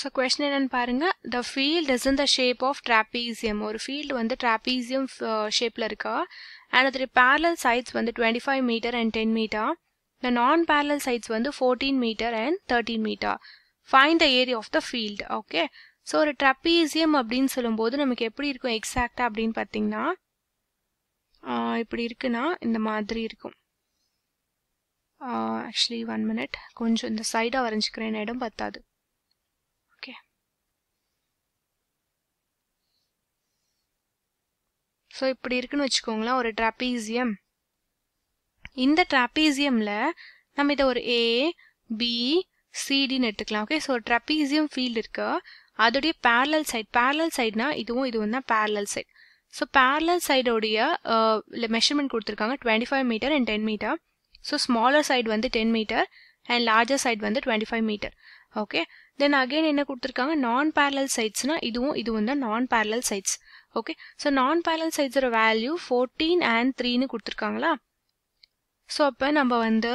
so question என்னென்னு பாருங்கள் the field is in the shape of trapezium ஒரு field வந்து ட்ராப்பீசியம் ஷேப்பில் uh, இருக்கா அண்ட் அதில் பேரலல் சைட்ஸ் வந்து twenty five metre and ten metre the non parallel sides வந்து fourteen metre and thirteen metre fine the area of the field okay so ஒரு trapezium அப்படின்னு சொல்லும்போது நமக்கு எப்படி இருக்கும் எக்ஸாக்டாக அப்படின்னு பார்த்தீங்கன்னா இப்படி இருக்குன்னா இந்த மாதிரி இருக்கும் ஆக்சுவலி ஒன் மினிட் கொஞ்சம் இந்த சைடாக வரைஞ்சிக்கிறேன் இடம் பத்தாது ஸோ இப்படி இருக்குன்னு வச்சுக்கோங்களேன் ஒரு ட்ராபீசியம் இந்த ட்ராபீசியமில் நம்ம இதை ஒரு ஏ பி சிடின்னு எடுத்துக்கலாம் ஓகே ஸோ ட்ரப்பீசியம் ஃபீல்டு இருக்கு அதோடைய பேரலல் சைட் பேரலல் சைட்னா இதுவும் இதுவும் தான் பேரலல் சைட் ஸோ பேரலல் சைடோடைய மெஷர்மெண்ட் கொடுத்துருக்காங்க twenty five metre and ten metre so smaller side வந்து ten metre and larger side வந்து twenty five metre okay then என்ன என்ன கொடுத்துருக்காங்க நான் பேரலல் நா இதுவும் இதுவும் தான் non parallel sides okay so non parallel சைட்ஸோட வேல்யூ ஃபோர்டீன் அண்ட் த்ரீன்னு கொடுத்துருக்காங்களா ஸோ அப்போ நம்ம வந்து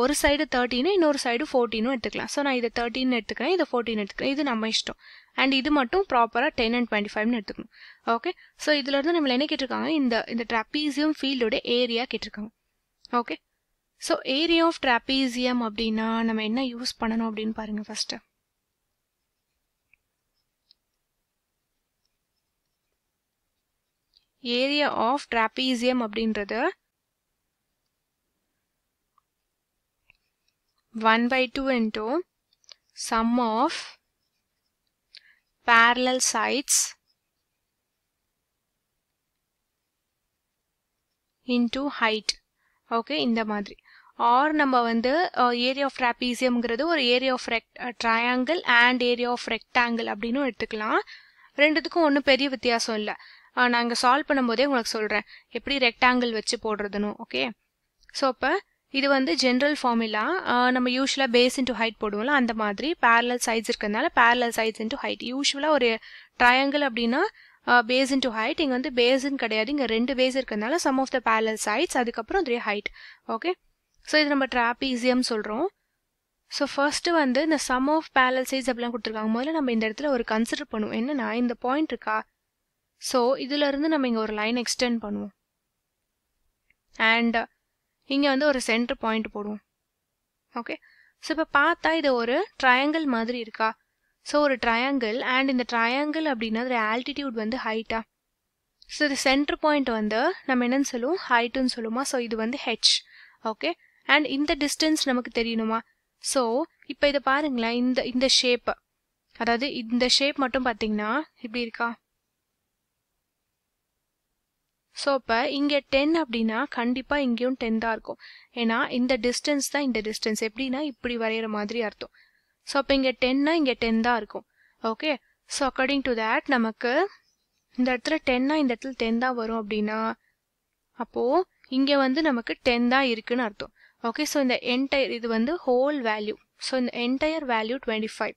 ஒரு சைடு 13 இன்னொரு சைடு ஃபோர்டீனும் எடுத்துக்கலாம் ஸோ நான் இதை தேர்ட்டின் எடுத்துக்கிறேன் இதை ஃபோர்டீன் எடுத்துக்கிறேன் இது நம்ம இஷ்டம் அண்ட் இது மட்டும் ப்ராப்பராக டென் அண்ட் டுவெண்ட்டி ஃபைவ்னு எடுத்துக்கணும் ஓகே ஸோ இதுலேருந்து நம்மளை என்ன கேட்டிருக்காங்க இந்த இந்த field ஃபீல்டோட ஏரியா கேட்டிருக்காங்க okay so area of trapezium அப்படின்னா நம்ம என்ன யூஸ் பண்ணணும் அப்படின்னு பாருங்க ஃபஸ்ட்டு ஏரியா ஆஃப் ட்ராபீசியம் அப்படின்றது one by two into sum of parallel sides into height okay இந்த மாதிரி ஆர் நம்ம வந்து ஏரியா ஆஃப் ட்ராபீசியம்ங்கிறது ஒரு area of right triangle and area of rectangle அப்படின்னு எடுத்துக்கலாம் ரெண்டுத்துக்கும் ஒன்றும் பெரிய வித்தியாசம் இல்லை uh, நாங்கள் சால்வ் பண்ணும்போதே உங்களுக்கு சொல்கிறேன் எப்படி ரெக்டாங்கிள் வச்சு போடுறதுன்னு ஓகே ஸோ அப்போ இது வந்து ஜென்ரல் ஃபார்முலா uh, நம்ம யூஸ்வலாக பேஸ் இன்ட்டு ஹைட் போடுவோம்ல அந்த மாதிரி பேரலல் சைட்ஸ் இருக்கிறதுனால பேரலல் சைட்ஸ் இன்ட்டு ஹைட் யூஸ்வலாக ஒரு ட்ரையாங்கிள் அப்படின்னா பேஸ் இன்ட்டு ஹைட் இங்கே வந்து பேஸுன்னு கிடையாது இங்கே ரெண்டு பேஸ் இருக்கிறதுனால sum of the parallel sides அதுக்கப்புறம் அதே ஹைட் ஓகே ஸோ இது நம்ம ட்ராபீசியம் சொல்கிறோம் ஸோ ஃபர்ஸ்ட்டு வந்து இந்த சம் ஆஃப் பேரல் அப்படிலாம் கொடுத்துருக்காங்க முதல்ல நம்ம இந்த இடத்துல ஒரு கன்சிடர் பண்ணுவோம் என்னென்னா இந்த பாயிண்ட் இருக்கா ஸோ இதுலேருந்து நம்ம இங்கே ஒரு லைன் எக்ஸ்டெண்ட் பண்ணுவோம் அண்ட் இங்கே வந்து ஒரு சென்டர் பாயிண்ட் போடுவோம் ஓகே ஸோ இப்போ பார்த்தா இது ஒரு ட்ரையாங்கிள் மாதிரி இருக்கா ஸோ ஒரு ட்ரையாங்கிள் அண்ட் இந்த ட்ரையாங்கிள் அப்படின்னா அதோட ஆல்டிடியூட் வந்து ஹைட்டா ஸோ இது சென்டர் பாயிண்ட் வந்து நம்ம என்னன்னு சொல்லுவோம் ஹைட்டுன்னு சொல்லுவோமா ஸோ இது வந்து ஹெச் ஓகே அண்ட் இந்த டிஸ்டன்ஸ் நமக்கு தெரியணுமா ஸோ இப்போ இதை பாருங்களேன் இந்த இந்த ஷேப் அதாவது இந்த ஷேப் மட்டும் பார்த்தீங்கன்னா இப்படி இருக்கா ஸோ இப்போ இங்கே டென் அப்படின்னா கண்டிப்பாக இங்கேயும் டென் தான் இருக்கும் ஏன்னா இந்த டிஸ்டன்ஸ் தான் இந்த டிஸ்டன்ஸ் எப்படின்னா இப்படி வரைகிற மாதிரி அர்த்தம் ஸோ அப்போ இங்கே டென்னா இங்கே டென் தான் இருக்கும் okay so according to that நமக்கு இந்த இடத்துல டென்னா இந்த இடத்துல டென் தான் வரும் அப்படின்னா அப்போது இங்கே வந்து நமக்கு டென் தான் இருக்குன்னு அர்த்தம் ஓகே ஸோ இந்த என்டையர் இது வந்து ஹோல் வேல்யூ ஸோ இந்த entire value twenty five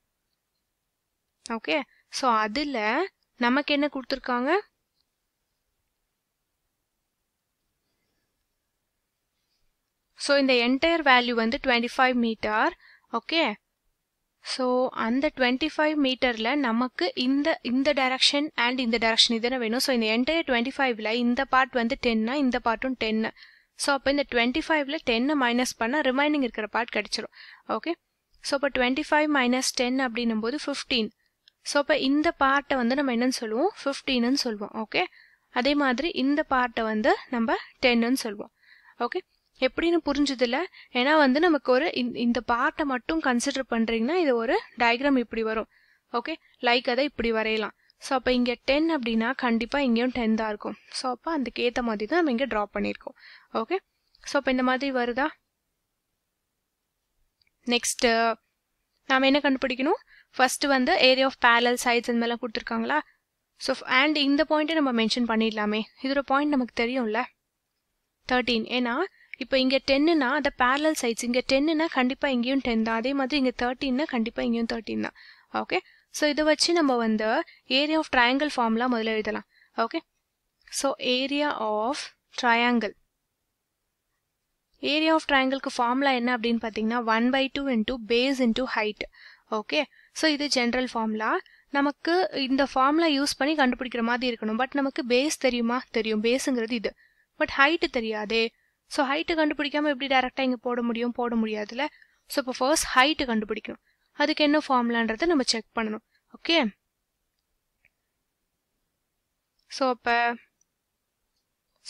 okay so அதில் நமக்கு என்ன கொடுத்துருக்காங்க ஸோ இந்த என்டையர் வேல்யூ வந்து twenty five metre okay so அந்த டுவெண்ட்டி ஃபைவ் மீட்டரில் நமக்கு இந்த இந்த டைரக்ஷன் அண்ட் இந்த டைரக்ஷன் இதுன்னு வேணும் ஸோ இந்த என்டையர் டுவெண்ட்டி ஃபைவ்ல இந்த பார்ட் வந்து டென்னா இந்த பார்ட்டும் டென்னு ஸோ அப்போ இந்த டுவெண்ட்டி ஃபைவ்ல டென்னை மைனஸ் பண்ணால் ரிமைனிங் இருக்கிற பார்ட் கிடச்சிரும் ஓகே ஸோ அப்போ டுவெண்ட்டி ஃபைவ் மைனஸ் டென் அப்படின்னும் போது ஃபிஃப்டீன் ஸோ அப்போ இந்த பார்ட்டை வந்து நம்ம என்னன்னு சொல்லுவோம் ஃபிஃப்டீனுன்னு சொல்லுவோம் ஓகே அதே மாதிரி இந்த பார்ட்டை வந்து நம்ம டென்னுன்னு சொல்லுவோம் ஓகே எப்படின்னு புரிஞ்சதில்ல ஏன்னா வந்து நமக்கு ஒரு இந்த பார்ட்டை மட்டும் கன்சிடர் பண்ணுறீங்கன்னா இது ஒரு டயக்ராம் இப்படி வரும் ஓகே லைக் அதை இப்படி வரையலாம் ஸோ அப்போ இங்கே டென் அப்படின்னா கண்டிப்பாக இங்கேயும் டென் தான் இருக்கும் ஸோ அப்போ அதுக்கேற்ற மாதிரி தான் நம்ம இங்கே ட்ராப் பண்ணியிருக்கோம் ஓகே ஸோ அப்போ இந்த மாதிரி வருதா நெக்ஸ்ட்டு uh, நாம் என்ன கண்டுபிடிக்கணும் ஃபஸ்ட்டு வந்து ஏரியா ஆஃப் பேரல் சைட்ஸ் இந்த மாதிரிலாம் கொடுத்துருக்காங்களா ஸோ அண்ட் இந்த பாயிண்ட்டே நம்ம மென்ஷன் பண்ணிடலாமே இதோட பாயிண்ட் நமக்கு தெரியும்ல தேர்ட்டீன் ஏன்னா இப்போ இங்கே டென்னுனா அந்த பேரல் சைட்ஸ் இங்கே டென்னுனா கண்டிப்பாக இங்கேயும் டென் தான் அதே மாதிரி இங்கே தேர்ட்டின்னா கண்டிப்பாக இங்கேயும் தேர்ட்டின் தான் ஓகே ஸோ இதை வச்சு நம்ம வந்து ஏரியா ஆஃப் ட்ரையாங்கிள் ஃபார்ம்லாம் முதல்ல எழுதலாம் okay so area of triangle area of ட்ரையாங்கிள்க்கு ஃபார்முலா என்ன அப்படின்னு பார்த்தீங்கன்னா one by two into base into height okay so இது ஜென்ரல் ஃபார்ம்லா நமக்கு இந்த ஃபார்முலா யூஸ் பண்ணி கண்டுபிடிக்கிற மாதிரி இருக்கணும் பட் நமக்கு பேஸ் தெரியுமா தெரியும் பேஸுங்கிறது இது பட் ஹைட்டு தெரியாதே ஸோ ஹைட்டு கண்டுபிடிக்காமல் எப்படி டேரெக்டாக இங்கே போட முடியும் போட முடியாதுல்ல ஸோ இப்போ ஃபர்ஸ்ட் ஹைட்டு கண்டுபிடிக்கணும் அதுக்கு என்ன ஃபார்முலான்றதை நம்ம செக் பண்ணணும் ஓகே ஸோ அப்போ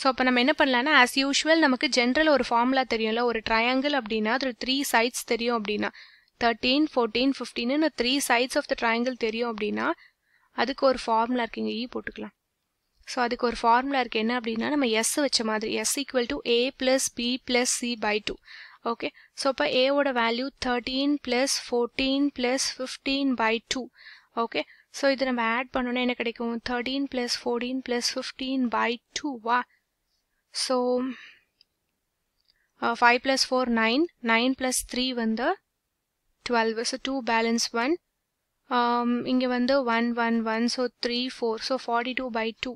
ஸோ அப்போ நம்ம என்ன பண்ணலான்னா ஆஸ் யூஷுவல் நமக்கு ஜென்ரல் ஒரு ஃபார்முலா தெரியும்ல ஒரு ட்ரையாங்கிள் அப்படின்னா அது த்ரீ சைட்ஸ் தெரியும் அப்படின்னா தேர்ட்டீன் ஃபோர்டீன் ஃபிஃப்டீன்னு three sides of the triangle தெரியும் அப்படின்னா அதுக்கு ஒரு ஃபார்முலா இருக்குங்க ஈ e போட்டுக்கலாம் ஸோ அதுக்கு ஒரு ஃபார்முலா இருக்குது என்ன அப்படின்னா நம்ம எஸ் வச்ச மாதிரி S equal to A plus B plus C by two okay so இப்போ ஏவோட value thirteen plus fourteen plus fifteen by two okay so இது நம்ம ஆட் பண்ணோன்னே என்ன கிடைக்கும் thirteen plus fourteen plus fifteen by டூவா so five plus four nine nine plus three வந்து twelve so two balance one இங்கே வந்து one one one so three four so forty two by two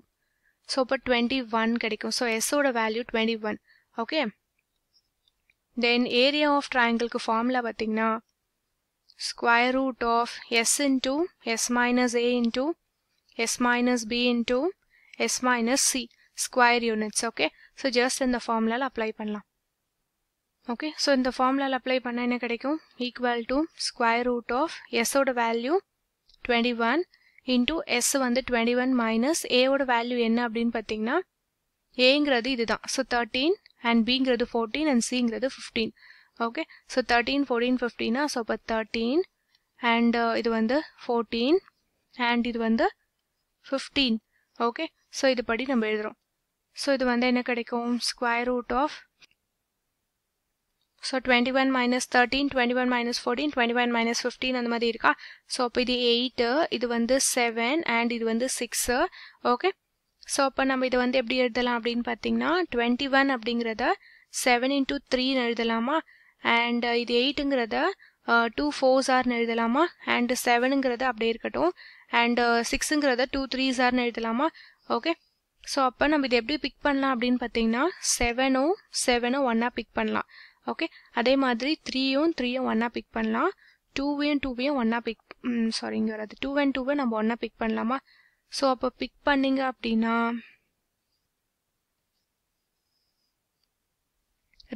so இப்போ twenty one கிடைக்கும் so எஸ்ஸோட value twenty one okay then area of ட்ரையாங்கிள்க்கு formula பார்த்தீங்கன்னா square root of S into S minus A into S minus B into S minus C square units okay so just இந்த ஃபார்முலாவில் apply பண்ணலாம் okay so இந்த ஃபார்முலாவில் apply பண்ணால் என்ன கிடைக்கும் equal to square root of எஸ்ஸோட value twenty one into S வந்து டுவெண்ட்டி ஒன் மைனஸ் ஏவோட வேல்யூ என்ன அப்படின்னு பார்த்தீங்கன்னா ஏங்கிறது இதுதான் ஸோ தேர்ட்டீன் அண்ட் பிங்கிறது ஃபோர்டீன் அண்ட் சிங்கிறது fifteen okay so thirteen fourteen ஃபிஃப்டீனா ஸோ இப்போ தேர்ட்டீன் அண்ட் இது வந்து ஃபோர்டீன் அண்ட் இது வந்து ஃபிஃப்டீன் ஓகே ஸோ இது படி நம்ம எழுதுகிறோம் ஸோ இது வந்து என்ன கிடைக்கும் square root of so twenty one minus thirteen twenty one minus fourteen twenty one minus fifteen அந்த மாதிரி இருக்கா ஸோ அப்போ இது எயிட்டு இது வந்து செவன் அண்ட் இது வந்து சிக்ஸு ஓகே ஸோ அப்போ நம்ம இதை வந்து எப்படி எழுதலாம் அப்படின்னு பார்த்தீங்கன்னா டுவெண்ட்டி ஒன் அப்படிங்கிறத செவன் இன்ட்டு த்ரீன்னு எழுதலாமா அண்ட் இது எயிட்டுங்கிறத டூ ஃபோர்ஸ் ஆர்னு எழுதலாமா அண்ட் செவனுங்கிறத அப்படியே இருக்கட்டும் அண்டு சிக்ஸுங்கிறத டூ த்ரீஸ் ஆர்னு எழுதலாமா ஓகே ஸோ அப்போ நம்ம இதை எப்படி பிக் பண்ணலாம் அப்படின்னு பார்த்தீங்கன்னா செவனும் செவனோ ஒன்னா பிக் பண்ணலாம் ஓகே அதே மாதிரி த்ரீயும் த்ரீயும் ஒன்னா பிக் பண்ணலாம் டூவையும் டூவையும் ஒன்னா பிக் சாரிங்க வராது டூ அண்ட் டூவை நம்ம ஒன்னாக பிக் பண்ணலாமா ஸோ அப்போ பிக் பண்ணிங்க அப்படின்னா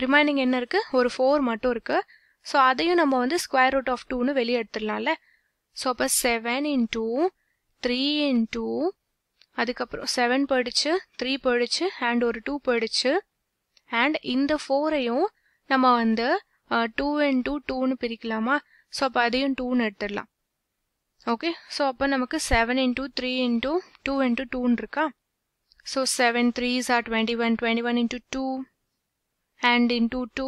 ரிமைனிங் என்ன இருக்குது ஒரு ஃபோர் மட்டும் இருக்குது ஸோ அதையும் நம்ம வந்து ஸ்கொயர் ரூட் ஆஃப் டூன்னு வெளியே எடுத்துடலாம்ல ஸோ அப்போ seven in two three in two அதுக்கப்புறம் செவன் போயிடுச்சு த்ரீ போயிடுச்சு அண்ட் ஒரு டூ போயிடுச்சு அண்ட் இந்த ஃபோரையும் நம்ம வந்து டூ இன் டூ டூன்னு பிரிக்கலாமா ஸோ அப்போ அதையும் டூன்னு எடுத்துடலாம் ஓகே ஸோ அப்போ நமக்கு seven into three into two into டூன்னு இருக்கா so seven threes are twenty one twenty one into two and into two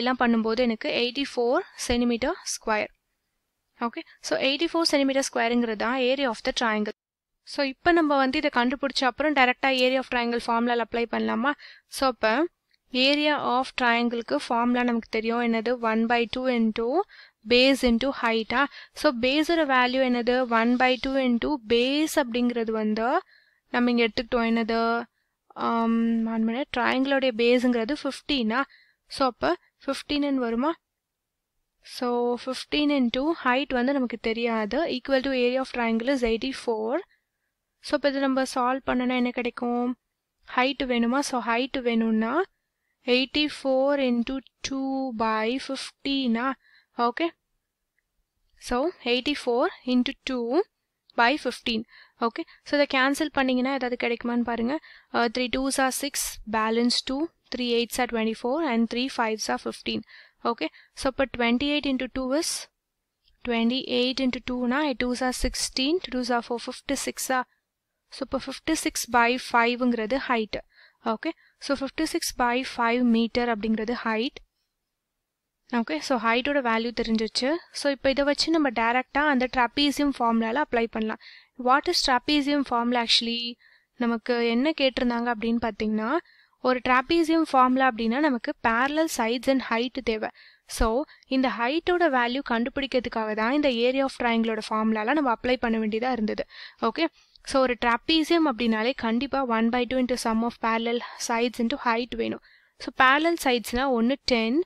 எல்லாம் பண்ணும்போது எனக்கு eighty four centimetre square okay so eighty four centimetre ஸ்கொயருங்கிறது தான் area of the triangle so இப்போ நம்ம வந்து இதை கண்டுபிடிச்ச அப்புறம் டேரெக்டாக ஏரியா ஆஃப் ட்ரையாங்கிள் ஃபார்முலாவில் அப்ளை பண்ணலாமா ஸோ அப்போ ஏரியா ஆஃப் ட்ரையாங்கிளுக்கு ஃபார்ம்லாம் நமக்கு தெரியும் என்னது one by two into base into ஹைட்டா ஸோ பேஸோட வேல்யூ என்னது one by two into base அப்படிங்கிறது வந்து நம்ம இங்கே எடுத்துக்கிட்டோம் என்னது ஒன் மினிட் ட்ரையாங்கிளோடைய பேஸுங்கிறது ஃபிஃப்டீனா ஸோ அப்போ ஃபிஃப்டீனுன்னு வருமா ஸோ ஃபிஃப்டீன் இன்ட்டு ஹைட் வந்து நமக்கு தெரியாது equal to area of triangle is eighty four so இப்போ இது நம்ம சால்வ் பண்ணனா என்ன கிடைக்கும் ஹைட் வேணுமா ஸோ ஹைட் வேணும்னா eighty four into two by ஃபிஃப்டீனா okay so eighty four into two by fifteen okay so இதை கேன்சல் பண்ணிங்கன்னா ஏதாவது கிடைக்குமான்னு பாருங்கள் three twos are six balance two three eights are twenty four and three fives are fifteen okay so இப்போ twenty eight into two is twenty eight into டூனா twos are sixteen twos are four fifty சிக்ஸா so இப்போ fifty six by ஃபைவ்ங்கிறது height okay so fifty six by five metre அப்படிங்கிறது height okay so ஹைட்டோட value தெரிஞ்சிச்சு so இப்போ இதை வச்சு நம்ம டேரெக்டாக அந்த ட்ராப்பீசியம் ஃபார்முலாவில் அப்ளை பண்ணலாம் what is trapezium formula actually நமக்கு என்ன கேட்டிருந்தாங்க அப்படின்னு பார்த்தீங்கன்னா ஒரு ட்ராப்பீசியம் ஃபார்முலா அப்படின்னா நமக்கு பேரலல் சைட்ஸ் அண்ட் ஹைட் தேவை ஸோ இந்த ஹைட்டோட வேல்யூ கண்டுபிடிக்கிறதுக்காக தான் இந்த ஏரியா ஆஃப் ட்ரையங்களோட ஃபார்முலாலாம் நம்ம அப்ளை பண்ண வேண்டியதாக இருந்தது ஓகே ஸோ ஒரு ட்ராப்பீசியம் அப்படின்னாலே கண்டிப்பாக one by two into sum of parallel sides into height வேணும் ஸோ பேரலல் சைட்ஸ்னால் ஒன்று டென்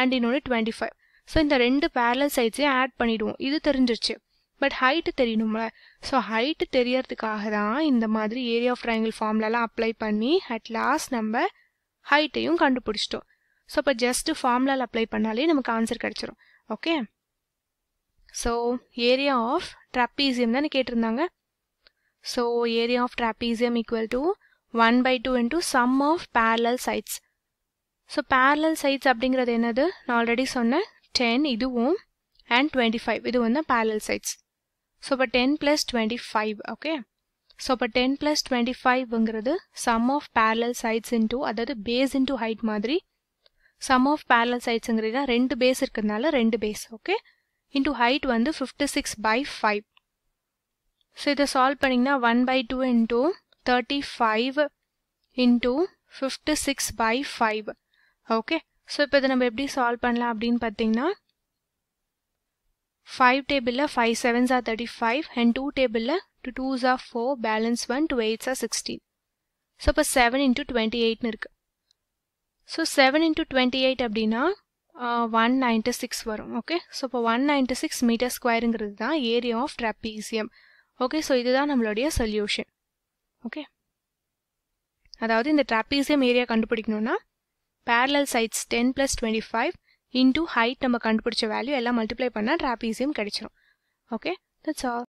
அண்ட் இன்னொன்று டுவெண்ட்டி ஃபைவ் ஸோ இந்த ரெண்டு பேரலல் சைட்ஸையும் ஆட் பண்ணிவிடுவோம் இது தெரிஞ்சிருச்சு பட் ஹைட்டு தெரியணும்ல ஸோ ஹைட்டு தெரியறதுக்காக தான் இந்த மாதிரி ஏரியா ஆஃப் ட்ரையாங்கிள் ஃபார்ம்லலாம் அப்ளை பண்ணி அட் லாஸ்ட் நம்ம ஹைட்டையும் கண்டுபிடிச்சிட்டோம் ஸோ இப்போ ஜஸ்ட்டு ஃபார்ம்லால் அப்ளை பண்ணாலே நமக்கு ஆன்சர் கிடச்சிரும் okay so area of trapezium தானே கேட்டிருந்தாங்க so area of trapezium equal to one by two into sum of parallel sides so parallel sides அப்படிங்கிறது என்னது நான் ஆல்ரெடி சொன்னேன் டென் இதுவும் அண்ட் டுவெண்ட்டி ஃபைவ் இது வந்து பேரலல் சைட்ஸ் ஸோ இப்போ ten plus twenty five okay so இப்போ ten plus twenty ஃபைவ்ங்கிறது sum of parallel sides into அதாவது பேஸ் இன்டூ ஹைட் மாதிரி சம் ஆஃப் பேரலல் சைட்ஸுங்கிறீங்க ரெண்டு பேஸ் இருக்கிறதுனால ரெண்டு பேஸ் ஓகே இன்டூ ஹைட் வந்து fifty six by five so இதை சால்வ் பண்ணிங்கன்னா one by two into thirty five into fifty six by five okay so இப்போ இதை நம்ம எப்படி சால்வ் பண்ணலாம் அப்படின்னு பார்த்தீங்கன்னா ஃபைவ் டேபிளில் five sevens are thirty five and two டேபிளில் two twos are four balance one two eights are sixteen so இப்போ செவன் இன்ட்டு டுவெண்ட்டி எயிட்னு இருக்குது ஸோ செவன் இன்ட்டு டுவெண்ட்டி எயிட் அப்படின்னா ஒன் நைன்ட்டி சிக்ஸ் வரும் ஓகே ஸோ இப்போ one ninety six metre ஸ்கொயருங்கிறது தான் area of trapezium okay so இதுதான் நம்மளுடைய சொல்யூஷன் ஓகே அதாவது இந்த ட்ராப்பீசியம் ஏரியா கண்டுபிடிக்கணும்னா parallel sides ten plus twenty five into height நம்ம கண்டுபிடிச்ச வேல்யூ எல்லாம் மல்டிப்ளை பண்ணால் ட்ராபீசியம் கிடைச்சிரும் ஓகே தட்ஸ் ஆல்